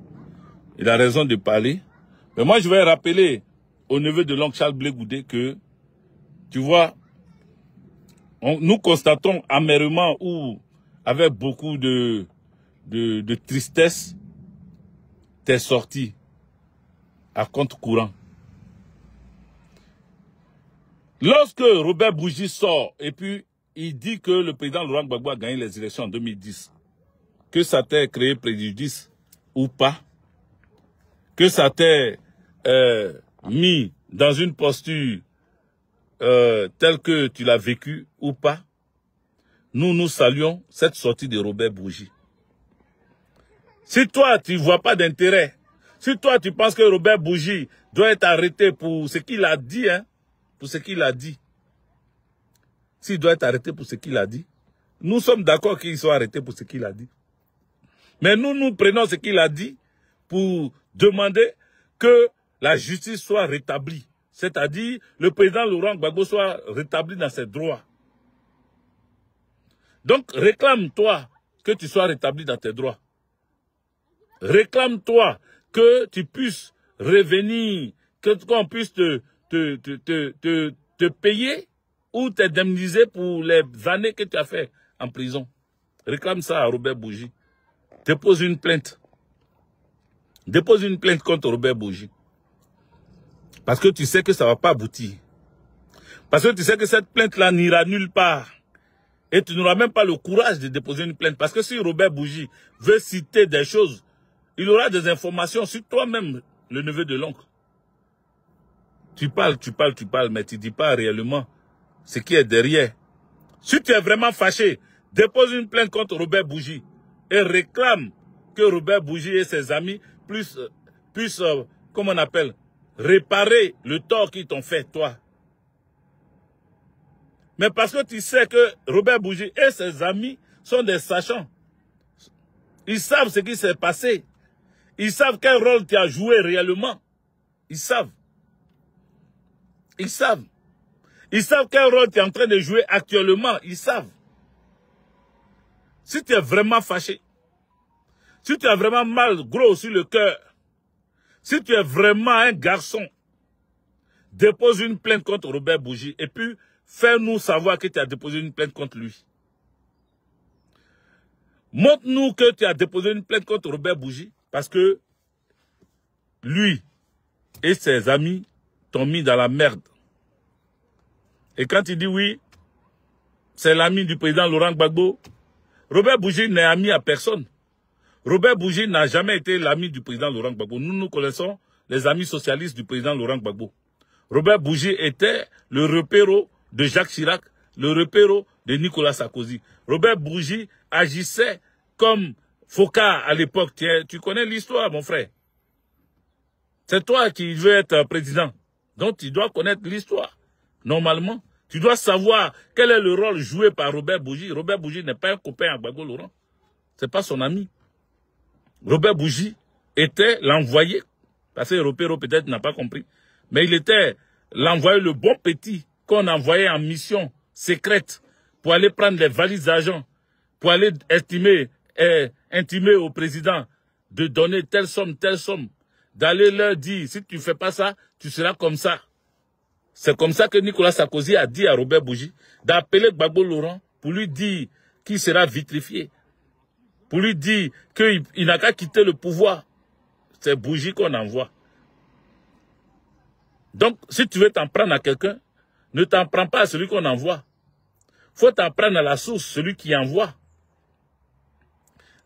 Il a raison de parler. Mais moi, je vais rappeler au neveu de l'oncle Charles Blé que, tu vois, nous constatons amèrement ou avec beaucoup de, de, tristesse tes sorties à compte courant. Lorsque Robert Bougie sort et puis il dit que le président Laurent Gbagbo a gagné les élections en 2010. Que ça t'ait créé préjudice ou pas, que ça t'ait euh, mis dans une posture euh, telle que tu l'as vécue ou pas, nous, nous saluons cette sortie de Robert Bougy. Si toi, tu vois pas d'intérêt, si toi, tu penses que Robert Bougy doit être arrêté pour ce qu'il a dit, hein, pour ce qu'il a dit, s'il doit être arrêté pour ce qu'il a dit, nous sommes d'accord qu'il soit arrêté pour ce qu'il a dit. Mais nous, nous prenons ce qu'il a dit pour demander que la justice soit rétablie. C'est-à-dire, le président Laurent Gbagbo soit rétabli dans ses droits. Donc, réclame-toi que tu sois rétabli dans tes droits. Réclame-toi que tu puisses revenir, que qu'on puisse te payer ou t'indemniser pour les années que tu as fait en prison. Réclame ça à Robert Bougie. Dépose une plainte. Dépose une plainte contre Robert Bougie. Parce que tu sais que ça ne va pas aboutir. Parce que tu sais que cette plainte-là n'ira nulle part. Et tu n'auras même pas le courage de déposer une plainte. Parce que si Robert Bougie veut citer des choses, il aura des informations sur toi-même, le neveu de l'oncle. Tu parles, tu parles, tu parles, mais tu dis pas réellement ce qui est derrière. Si tu es vraiment fâché, dépose une plainte contre Robert Bougie et réclame que Robert Bougie et ses amis puissent, euh, comment on appelle, réparer le tort qu'ils t'ont fait, toi. Mais parce que tu sais que Robert Bougie et ses amis sont des sachants. Ils savent ce qui s'est passé. Ils savent quel rôle tu as joué réellement. Ils savent. Ils savent. Ils savent quel rôle tu es en train de jouer actuellement. Ils savent. Si tu es vraiment fâché, si tu as vraiment mal gros sur le cœur, si tu es vraiment un garçon, dépose une plainte contre Robert Bougie et puis fais-nous savoir que tu as déposé une plainte contre lui. Montre-nous que tu as déposé une plainte contre Robert Bougie parce que lui et ses amis t'ont mis dans la merde. Et quand il dit oui, c'est l'ami du président Laurent Gbagbo. Robert Bougie n'est ami à personne. Robert Bougie n'a jamais été l'ami du président Laurent Gbagbo. Nous, nous connaissons les amis socialistes du président Laurent Gbagbo. Robert Bougie était le repéro de Jacques Chirac, le repéro de Nicolas Sarkozy. Robert Bougie agissait comme Foucault à l'époque. Tu connais l'histoire, mon frère. C'est toi qui veux être président. Donc, tu dois connaître l'histoire normalement. Tu dois savoir quel est le rôle joué par Robert Bougie. Robert Bougie n'est pas un copain à Bago Laurent. Ce n'est pas son ami. Robert Bougie était l'envoyé, parce que peut-être n'a pas compris, mais il était l'envoyé, le bon petit qu'on envoyait en mission secrète pour aller prendre les valises d'argent, pour aller estimer, eh, intimer au président de donner telle somme, telle somme, d'aller leur dire, si tu ne fais pas ça, tu seras comme ça. C'est comme ça que Nicolas Sarkozy a dit à Robert Bougie d'appeler Babo Laurent pour lui dire qu'il sera vitrifié, pour lui dire qu'il n'a qu'à quitter le pouvoir. C'est Bougie qu'on envoie. Donc, si tu veux t'en prendre à quelqu'un, ne t'en prends pas à celui qu'on envoie. faut t'en prendre à la source, celui qui envoie.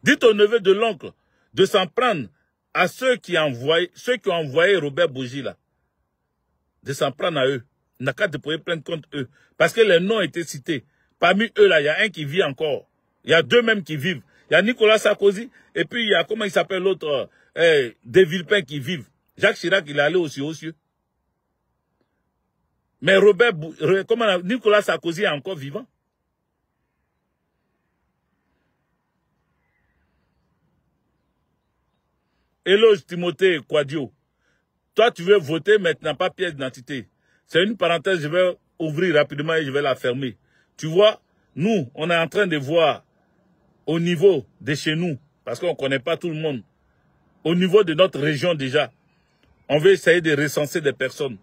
Dites au neveu de l'oncle de s'en prendre à ceux qui, envoient, ceux qui ont envoyé Robert Bougie là de s'en prendre à eux. Il n'a qu'à te prendre contre eux. Parce que les noms étaient cités. Parmi eux, là, il y a un qui vit encore. Il y a deux mêmes qui vivent. Il y a Nicolas Sarkozy et puis il y a, comment il s'appelle l'autre, euh, eh, des Villepins qui vivent. Jacques Chirac, il est allé aussi aux cieux. Mais Robert, comment, Nicolas Sarkozy est encore vivant. Éloge Timothée Quadio. Toi, tu veux voter, mais tu n'as pas pièce d'identité. C'est une parenthèse, je vais ouvrir rapidement et je vais la fermer. Tu vois, nous, on est en train de voir au niveau de chez nous, parce qu'on ne connaît pas tout le monde, au niveau de notre région déjà, on veut essayer de recenser des personnes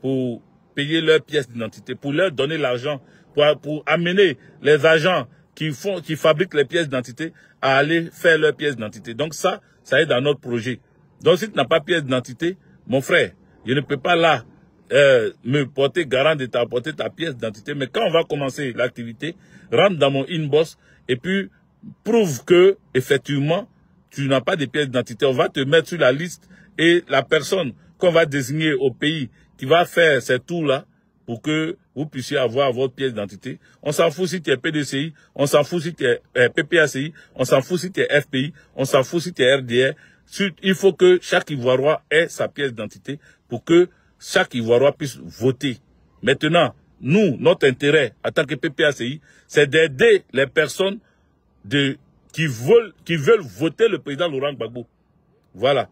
pour payer leurs pièces d'identité, pour leur donner l'argent, pour, amener les agents qui, font, fabriquent les pièces d'identité à aller faire leur pièces d'identité. Donc ça, ça est dans notre projet. Donc si tu n'as pas pièce d'identité, mon frère, je ne peux pas là euh, me porter garant de t'apporter ta pièce d'identité, mais quand on va commencer l'activité, rentre dans mon inbox et puis prouve que, effectivement, tu n'as pas de pièce d'identité. On va te mettre sur la liste et la personne qu'on va désigner au pays qui va faire ces tours-là pour que vous puissiez avoir votre pièce d'identité. On s'en fout si tu es PDCI, on s'en fout si tu es euh, PPACI, on s'en fout si tu es FPI, on s'en fout si tu es RDR, il faut que chaque Ivoirois ait sa pièce d'identité pour que chaque Ivoirois puisse voter. Maintenant, nous, notre intérêt, en tant que PPACI, c'est d'aider les personnes de, qui, veulent, qui veulent voter le président Laurent Gbagbo. Voilà.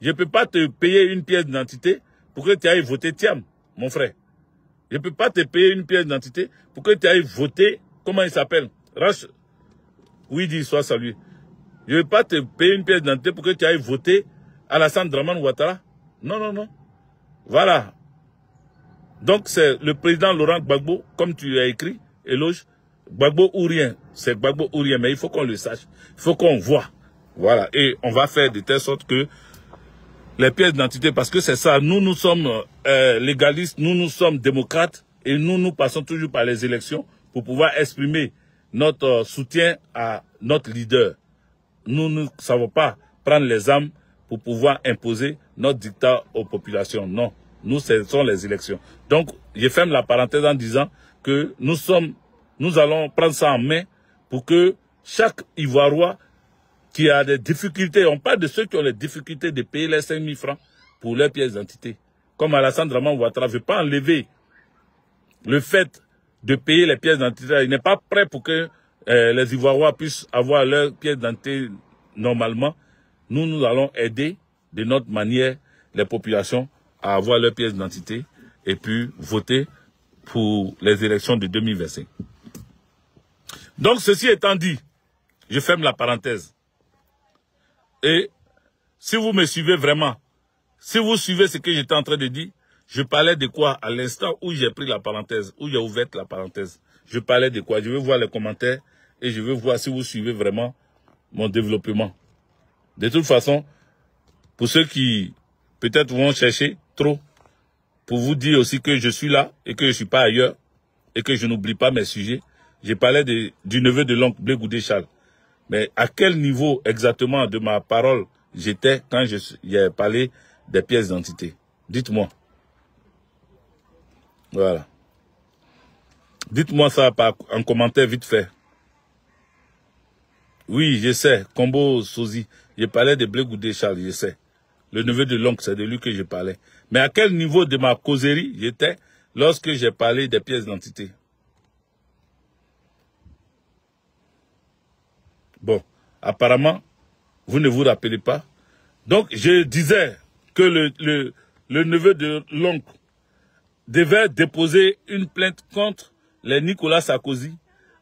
Je ne peux pas te payer une pièce d'identité pour que tu ailles voter Tiam, mon frère. Je ne peux pas te payer une pièce d'identité pour que tu ailles voter, comment il s'appelle Rach. Oui, dis, sois salué. Je ne vais pas te payer une pièce d'identité pour que tu ailles voter à la Draman Ouattara. Non, non, non. Voilà. Donc, c'est le président Laurent Gbagbo, comme tu l'as écrit, éloge, Gbagbo ou rien. C'est Gbagbo ou rien, mais il faut qu'on le sache. Il faut qu'on voit. Voilà. Et on va faire de telle sorte que les pièces d'identité, parce que c'est ça, nous, nous sommes euh, légalistes, nous, nous sommes démocrates, et nous, nous passons toujours par les élections pour pouvoir exprimer notre euh, soutien à notre leader nous ne savons pas prendre les armes pour pouvoir imposer notre dictat aux populations. Non, nous, ce sont les élections. Donc, je ferme la parenthèse en disant que nous sommes, nous allons prendre ça en main pour que chaque Ivoirois qui a des difficultés, on parle de ceux qui ont les difficultés de payer les 5 000 francs pour les pièces d'identité. Comme Alassane Draman Ouattara ne veut pas enlever le fait de payer les pièces d'identité. Il n'est pas prêt pour que euh, les Ivoirois puissent avoir leur pièce d'identité normalement, nous, nous allons aider de notre manière les populations à avoir leur pièce d'identité et puis voter pour les élections de 2025. Donc, ceci étant dit, je ferme la parenthèse. Et si vous me suivez vraiment, si vous suivez ce que j'étais en train de dire, je parlais de quoi à l'instant où j'ai pris la parenthèse, où j'ai ouvert la parenthèse. Je parlais de quoi Je vais voir les commentaires et je veux voir si vous suivez vraiment mon développement. De toute façon, pour ceux qui peut-être vont chercher trop, pour vous dire aussi que je suis là et que je suis pas ailleurs et que je n'oublie pas mes sujets, j'ai parlé du neveu de l'oncle Bégoudé Charles. Mais à quel niveau exactement de ma parole j'étais quand j'ai parlé des pièces d'identité Dites-moi. Voilà. Dites-moi ça en commentaire vite fait. Oui, je sais. Combo Sozi. Je parlais de Blegoudé, Charles, je sais. Le neveu de l'oncle, c'est de lui que je parlais. Mais à quel niveau de ma causerie j'étais lorsque j'ai parlé des pièces d'identité Bon, apparemment, vous ne vous rappelez pas. Donc, je disais que le, le, neveu de l'oncle devait déposer une plainte contre les Nicolas Sarkozy,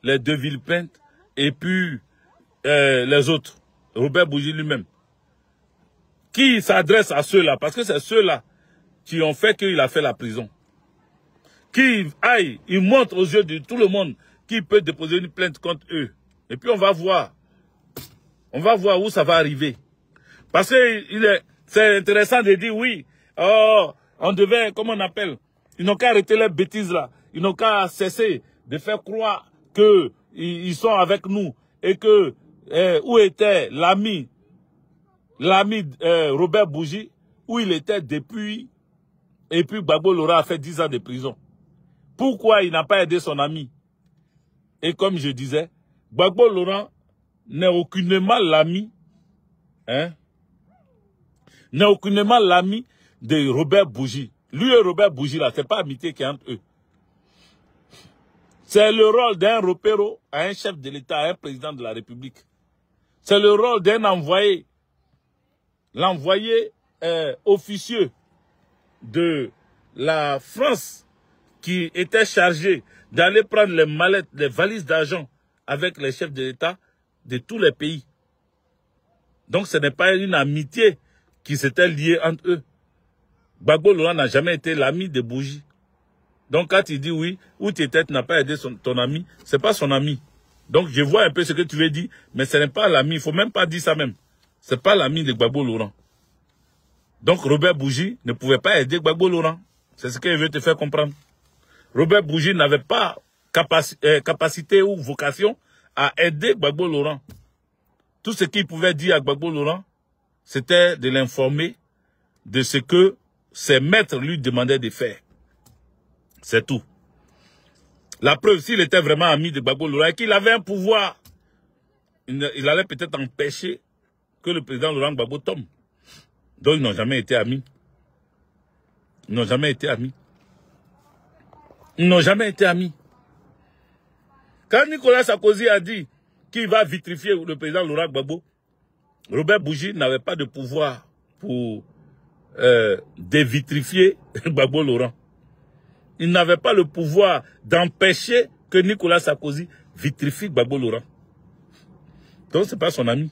les deux villes et puis euh, les autres, Robert Bougie lui-même, qui s'adresse à ceux-là, parce que c'est ceux-là qui ont fait qu'il a fait la prison. Qui aille, il montre aux yeux de tout le monde qui peut déposer une plainte contre eux. Et puis on va voir. On va voir où ça va arriver. Parce que c'est intéressant de dire oui. Oh, on devait, comment on appelle Ils n'ont qu'à arrêter leurs bêtises là. Ils n'ont qu'à cesser de faire croire qu'ils sont avec nous et que eh, où était l'ami, l'ami eh, Robert Bougie, où il était depuis, et puis Gbagbo Laurent a fait 10 ans de prison. Pourquoi il n'a pas aidé son ami Et comme je disais, Babo Laurent n'est aucunement l'ami, hein, n'est aucunement l'ami de Robert Bougie. Lui et Robert Bougie, là, c'est pas amitié qui est entre eux. C'est le rôle d'un repéro à un chef de l'État, à un président de la République. C'est le rôle d'un envoyé. L'envoyé officieux de la France qui était chargé d'aller prendre les mallettes, les valises d'argent avec les chefs de l'État de tous les pays. Donc ce n'est pas une amitié qui s'était liée entre eux. Bagolouan n'a jamais été l'ami de Bougie. Donc quand il dit oui, ou tu n'as pas aidé son, ton ami, n'est pas son ami. Donc je vois un peu ce que tu veux dire, mais ce n'est pas l'ami, il faut même pas dire ça même. Ce n'est pas l'ami de Gbagbo Laurent. Donc Robert Bougie ne pouvait pas aider Gbagbo Laurent. C'est ce je veut te faire comprendre. Robert Bougie n'avait pas euh, capacité ou vocation à aider Gbagbo Laurent. Tout ce qu'il pouvait dire à Gbagbo Laurent, c'était de l'informer de ce que ses maîtres lui demandaient de faire. C'est tout. La preuve, s'il était vraiment ami de Babo Laurent, qu'il avait un pouvoir, il, allait peut-être empêcher que le président Laurent Gbagbo tombe. Donc ils n'ont jamais été amis. Ils n'ont jamais été amis. Ils n'ont jamais été amis. Quand Nicolas Sarkozy a dit qu'il va vitrifier le président Laurent Babo, Robert Bougie n'avait pas de pouvoir pour euh, dévitrifier Babo Laurent il n'avait pas le pouvoir d'empêcher que Nicolas Sarkozy vitrifie Babo Laurent. Donc, ce n'est pas son ami.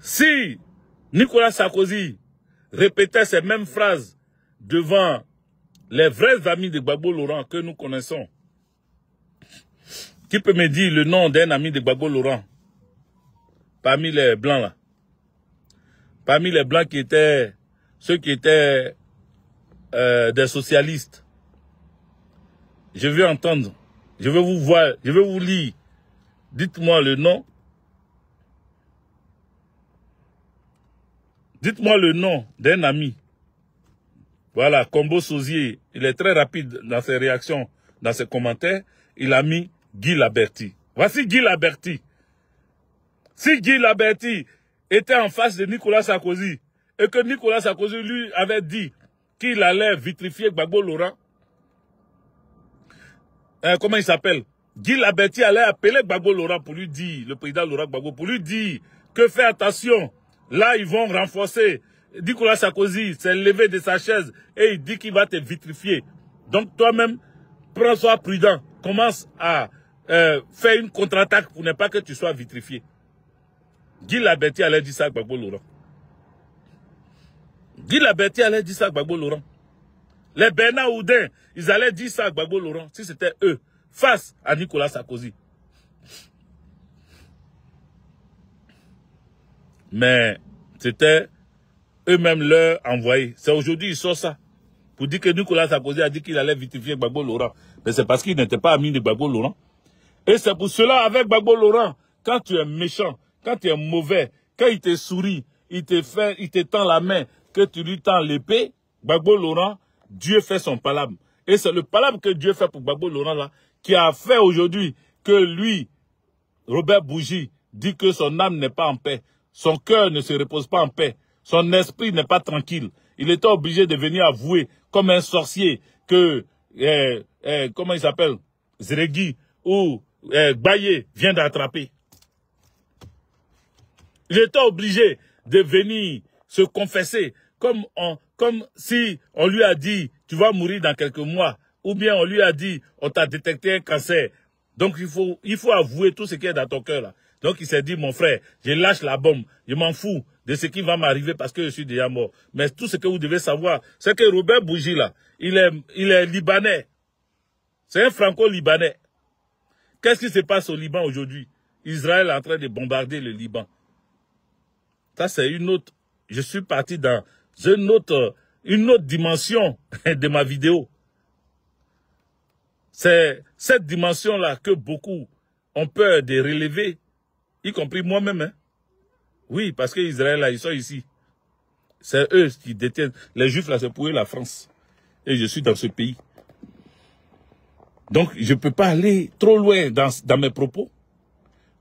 Si Nicolas Sarkozy répétait ces mêmes phrases devant les vrais amis de Gbagbo Laurent que nous connaissons, qui peut me dire le nom d'un ami de Babo Laurent parmi les Blancs là Parmi les Blancs qui étaient, ceux qui étaient euh, des socialistes. Je veux entendre, je veux vous voir, je veux vous lire. Dites-moi le nom. Dites-moi le nom d'un ami. Voilà, Combo Sosier, il est très rapide dans ses réactions, dans ses commentaires. Il a mis Guy Laberti. Voici Guy Laberti. Si Guy Laberti était en face de Nicolas Sarkozy et que Nicolas Sarkozy lui avait dit qu'il allait vitrifier Gbagbo Laurent. Euh, comment il s'appelle Guy Laberti allait appeler Gbagbo Laurent pour lui dire, le président Laurent Gbagbo, pour lui dire que fais attention, là ils vont renforcer. Nicolas Sarkozy s'est levé de sa chaise et il dit qu'il va te vitrifier. Donc toi-même, prends soin prudent, commence à euh, faire une contre-attaque pour ne pas que tu sois vitrifié. Guy allait dire ça à Gbagbo Laurent. Guy Laberti allait dire ça à Gbagbo Laurent. Les Bernard ils allaient dire ça à Gbagbo Laurent, si c'était eux, face à Nicolas Sarkozy. Mais c'était eux-mêmes leur envoyé. C'est aujourd'hui ils sortent ça. Pour dire que Nicolas Sarkozy a dit qu'il allait vitifier Gbagbo Laurent. Mais c'est parce qu'il n'était pas ami de Gbagbo Laurent. Et c'est pour cela, avec Gbagbo Laurent, quand tu es méchant, quand tu es mauvais, quand il te sourit, il te fait, il te tend la main, que tu lui tends l'épée, Bagbo Laurent, Dieu fait son palabre. Et c'est le palabre que Dieu fait pour Bagbo Laurent là, qui a fait aujourd'hui que lui, Robert Bougie, dit que son âme n'est pas en paix, son cœur ne se repose pas en paix, son esprit n'est pas tranquille. Il était obligé de venir avouer, comme un sorcier, que, eh, eh, comment il s'appelle, Zregui ou eh, vient d'attraper. Il était obligé de venir se confesser comme, on, comme si on lui a dit, tu vas mourir dans quelques mois, ou bien on lui a dit, on t'a détecté un cancer. Donc il faut, il faut avouer tout ce qui est dans ton cœur là. Donc il s'est dit, mon frère, je lâche la bombe, je m'en fous de ce qui va m'arriver parce que je suis déjà mort. Mais tout ce que vous devez savoir, c'est que Robert Bougie là, il est, il est libanais. C'est un franco-libanais. Qu'est-ce qui se passe au Liban aujourd'hui Israël est en train de bombarder le Liban. Ça, c'est une autre... Je suis parti dans c'est une autre, une dimension de ma vidéo. C'est cette dimension-là que beaucoup ont peur de relever, y compris moi-même. Hein. Oui, parce qu'Israël, là, ils sont ici. C'est eux qui détiennent. Les Juifs, là, c'est pour eux la France. Et je suis dans ce pays. Donc, je ne peux pas aller trop loin dans mes propos.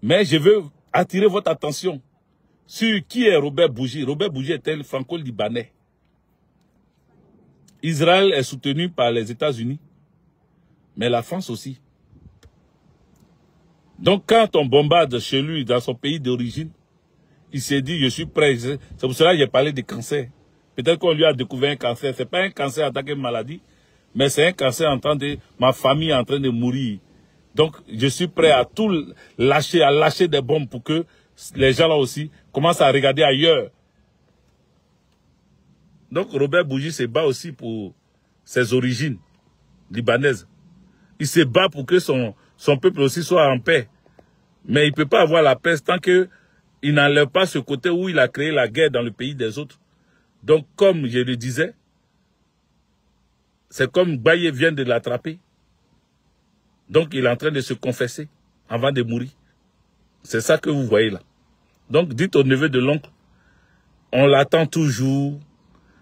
Mais je veux attirer votre attention sur qui est Robert Bougie. Robert Bougie est-elle franco-libanais Israël est soutenu par les États-Unis, mais la France aussi. Donc quand on bombarde chez lui, dans son pays d'origine, il s'est dit, je suis prêt. C'est pour cela que j'ai parlé de cancer. Peut-être qu'on lui a découvert un cancer. Ce n'est pas un cancer attaqué une maladie, mais c'est un cancer en train de... Ma famille est en train de mourir. Donc, je suis prêt à tout lâcher, à lâcher des bombes pour que les gens là aussi commencent à regarder ailleurs. Donc Robert Bougie se bat aussi pour ses origines libanaises. Il se bat pour que son, son peuple aussi soit en paix. Mais il ne peut pas avoir la paix tant qu'il n'enlève pas ce côté où il a créé la guerre dans le pays des autres. Donc comme je le disais, c'est comme Baye vient de l'attraper. Donc il est en train de se confesser avant de mourir. C'est ça que vous voyez là. Donc dites au neveu de l'oncle, on l'attend toujours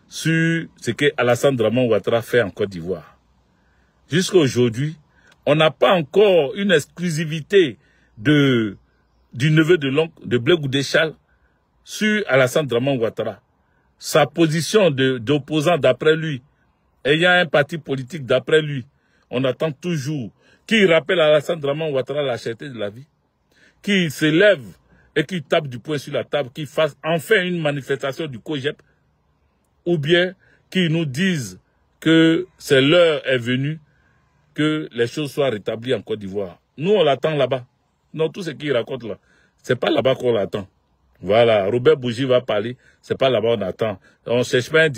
sur ce que Alassane Draman Ouattara fait en Côte d'Ivoire. Jusqu'à aujourd'hui, on n'a pas encore une exclusivité de, du neveu de l'oncle, de Blé Goudéchal, sur Alassane Draman Ouattara. Sa position d'opposant d'après lui, ayant un parti politique d'après lui, on attend toujours qu'il rappelle à Alassane Draman Ouattara la cherté de la vie, qu'il s'élève et qu'il tape du poing sur la table, qu'il fasse enfin une manifestation du COGEP, ou bien qu'ils nous disent que c'est l'heure est venue que les choses soient rétablies en Côte d'Ivoire. Nous, on l'attend là-bas. Non, tout ce qu'il raconte là, c'est pas là-bas qu'on l'attend. Voilà, Robert Bougie va parler, c'est pas là-bas qu'on attend. On cherche pas un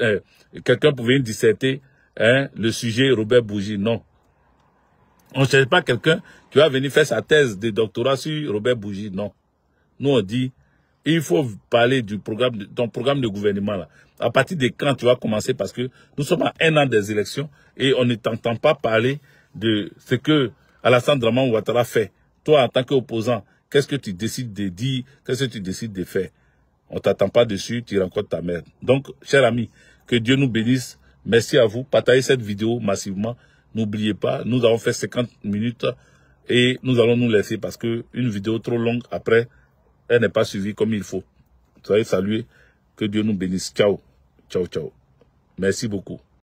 euh, quelqu'un pour venir disserter hein, le sujet Robert Bougie, non. On ne cherche pas quelqu'un qui va venir faire sa thèse de doctorat sur Robert Bougie, non. Nous, on dit, il faut parler du programme, de ton programme de gouvernement là. À partir de quand tu vas commencer parce que nous sommes à un an des élections et on ne t'entend pas parler de ce que Alassane Draman Ouattara fait. Toi, en tant qu'opposant, qu'est-ce que tu décides de dire, qu'est-ce que tu décides de faire On ne t'attend pas dessus, tu rencontres ta mère. Donc, cher ami, que Dieu nous bénisse. Merci à vous. Partagez cette vidéo massivement. N'oubliez pas, nous avons fait 50 minutes et nous allons nous laisser parce que une vidéo trop longue après, elle n'est pas suivie comme il faut. Soyez salués. Que Dieu nous bénisse. Ciao. Ciao, ciao. Merci beaucoup.